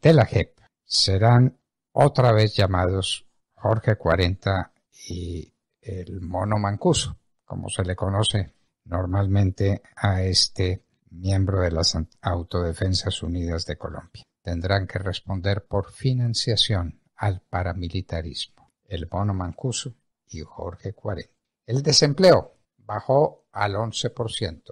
de la e serán otra vez llamados Jorge 40 y el mono mancuso, como se le conoce normalmente a este miembro de las Autodefensas Unidas de Colombia. Tendrán que responder por financiación al paramilitarismo, el mono mancuso y Jorge 40. El desempleo bajó al 11%,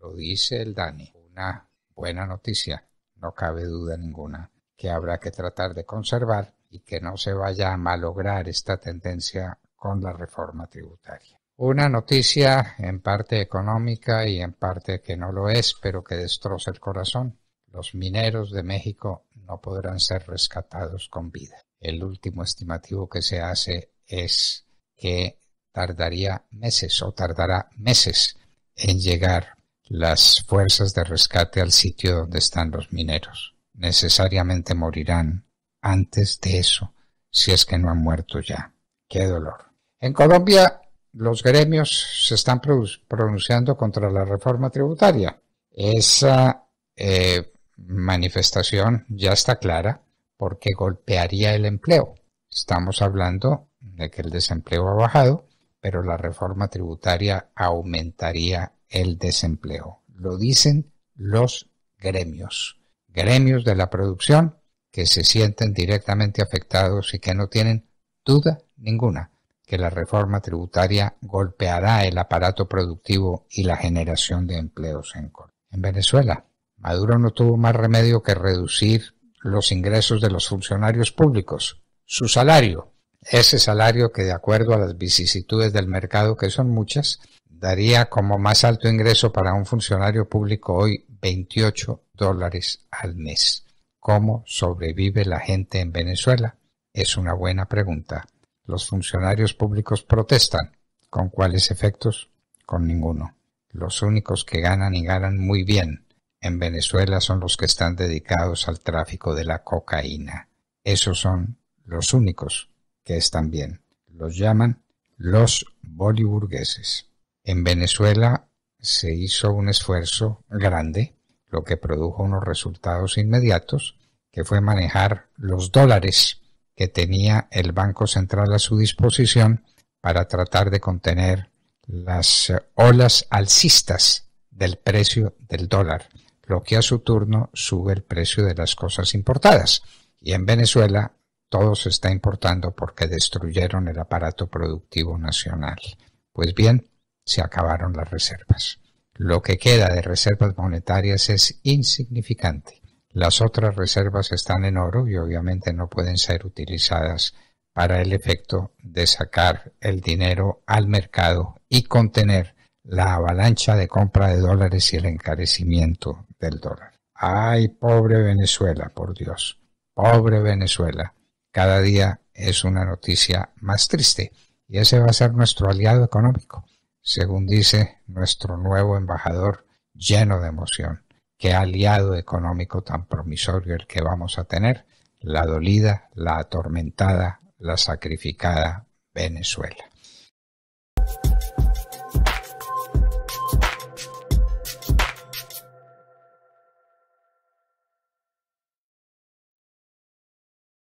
lo dice el DANI, una buena noticia, no cabe duda ninguna que habrá que tratar de conservar y que no se vaya a malograr esta tendencia con la reforma tributaria. Una noticia en parte económica y en parte que no lo es, pero que destroza el corazón. Los mineros de México no podrán ser rescatados con vida. El último estimativo que se hace es que tardaría meses o tardará meses en llegar las fuerzas de rescate al sitio donde están los mineros necesariamente morirán antes de eso, si es que no han muerto ya. Qué dolor. En Colombia, los gremios se están pronunciando contra la reforma tributaria. Esa eh, manifestación ya está clara porque golpearía el empleo. Estamos hablando de que el desempleo ha bajado, pero la reforma tributaria aumentaría el desempleo. Lo dicen los gremios gremios de la producción que se sienten directamente afectados y que no tienen duda ninguna que la reforma tributaria golpeará el aparato productivo y la generación de empleos en Colombia. En Venezuela, Maduro no tuvo más remedio que reducir los ingresos de los funcionarios públicos, su salario, ese salario que de acuerdo a las vicisitudes del mercado, que son muchas, daría como más alto ingreso para un funcionario público hoy 28 dólares al mes. ¿Cómo sobrevive la gente en Venezuela? Es una buena pregunta. Los funcionarios públicos protestan. ¿Con cuáles efectos? Con ninguno. Los únicos que ganan y ganan muy bien en Venezuela son los que están dedicados al tráfico de la cocaína. Esos son los únicos que están bien. Los llaman los boliburgueses. En Venezuela se hizo un esfuerzo grande lo que produjo unos resultados inmediatos, que fue manejar los dólares que tenía el Banco Central a su disposición para tratar de contener las eh, olas alcistas del precio del dólar, lo que a su turno sube el precio de las cosas importadas. Y en Venezuela todo se está importando porque destruyeron el aparato productivo nacional. Pues bien, se acabaron las reservas. Lo que queda de reservas monetarias es insignificante. Las otras reservas están en oro y obviamente no pueden ser utilizadas para el efecto de sacar el dinero al mercado y contener la avalancha de compra de dólares y el encarecimiento del dólar. Ay, pobre Venezuela, por Dios. Pobre Venezuela. Cada día es una noticia más triste y ese va a ser nuestro aliado económico según dice nuestro nuevo embajador lleno de emoción. Qué aliado económico tan promisorio el que vamos a tener, la dolida, la atormentada, la sacrificada Venezuela.